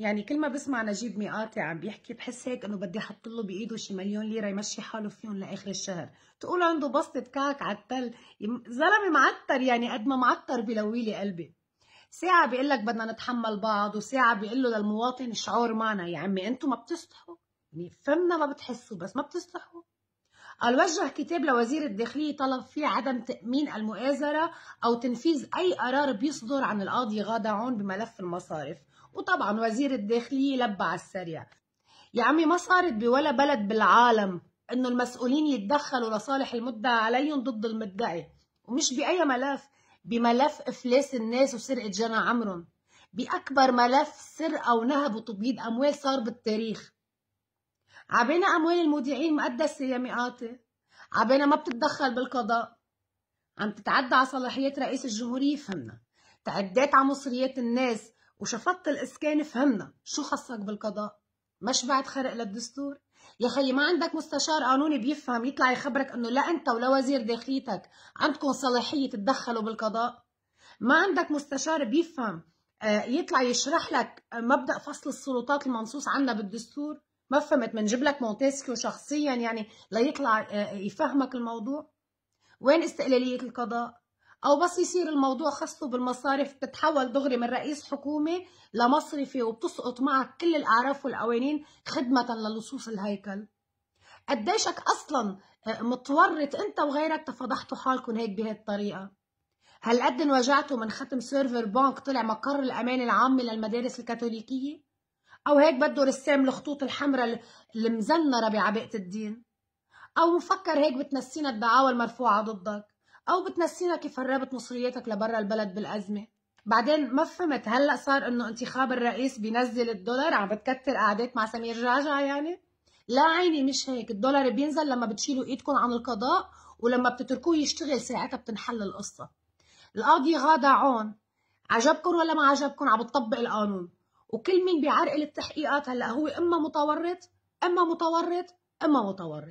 يعني كل ما بسمع نجيب مئاتي عم بيحكي بحس هيك انه بدي احط له بايده شي مليون ليره يمشي حاله فيهم لاخر الشهر، تقول عنده بسطه كعك على التل، زلمه معتر يعني قد ما معتر بلوي لي قلبي. ساعة بيقول لك بدنا نتحمل بعض وساعة بيقول له للمواطن شعور معنا، يا عمي انتم ما بتصلحوا، يعني فهمنا ما بتحسوا بس ما بتصلحوا. الوجه كتاب لوزير الداخلية طلب فيه عدم تأمين المؤازرة أو تنفيذ أي قرار بيصدر عن القاضي غادة عون بملف المصارف وطبعا وزير الداخلية لبى على السريع يا عمي ما صارت بولا بلد بالعالم إنه المسؤولين يتدخلوا لصالح المدعى عليهم ضد المدعي ومش بأي ملف بملف إفلاس الناس وسرقة جنى عمرهم بأكبر ملف سرقة ونهب وتبييض أموال صار بالتاريخ عبينا أموال المودعين مقدسة يا مئاتي عبينا ما بتتدخل بالقضاء عم تتعدى على صلاحيات رئيس الجمهورية فهمنا تعديت على مصريات الناس وشفطت الإسكان فهمنا شو خصك بالقضاء مش بعد خرق للدستور يا خيي ما عندك مستشار قانوني بيفهم يطلع يخبرك انه لا انت ولا وزير داخليتك عندكم صلاحيه تتدخلوا بالقضاء ما عندك مستشار بيفهم آه، يطلع يشرح لك آه، مبدا فصل السلطات المنصوص عنا بالدستور ما فهمت بنجيب لك مونتيسكيو شخصيا يعني ليطلع آه، آه، يفهمك الموضوع وين استقلاليه القضاء او بس يصير الموضوع خصه بالمصارف بتتحول دغري من رئيس حكومه لمصرفي وبتسقط معك كل الاعراف والقوانين خدمه للصوص الهيكل قديشك اصلا آه، متورط انت وغيرك تفضحتوا حالكم هيك بهالطريقه هل قد انوجعتوا من ختم سيرفر بانك طلع مقر الامانه العامه للمدارس الكاثوليكيه أو هيك بده رسام الخطوط الحمراء المزنرة بعباءة الدين أو مفكر هيك بتنسينا الدعاوى المرفوعة ضدك أو بتنسينا كيف هربت مصرياتك لبرا البلد بالأزمة بعدين ما فهمت هلا صار انه انتخاب الرئيس بينزل الدولار عم بتكتر قعدات مع سمير جعجع يعني لا عيني مش هيك الدولار بينزل لما بتشيلوا ايدكم عن القضاء ولما بتتركوه يشتغل ساعتها بتنحل القصه القاضي غادة عون عجبكم ولا ما عجبكم عم بتطبق القانون وكل مين بيعرقل التحقيقات هلا هو اما متورط اما متورط اما متورط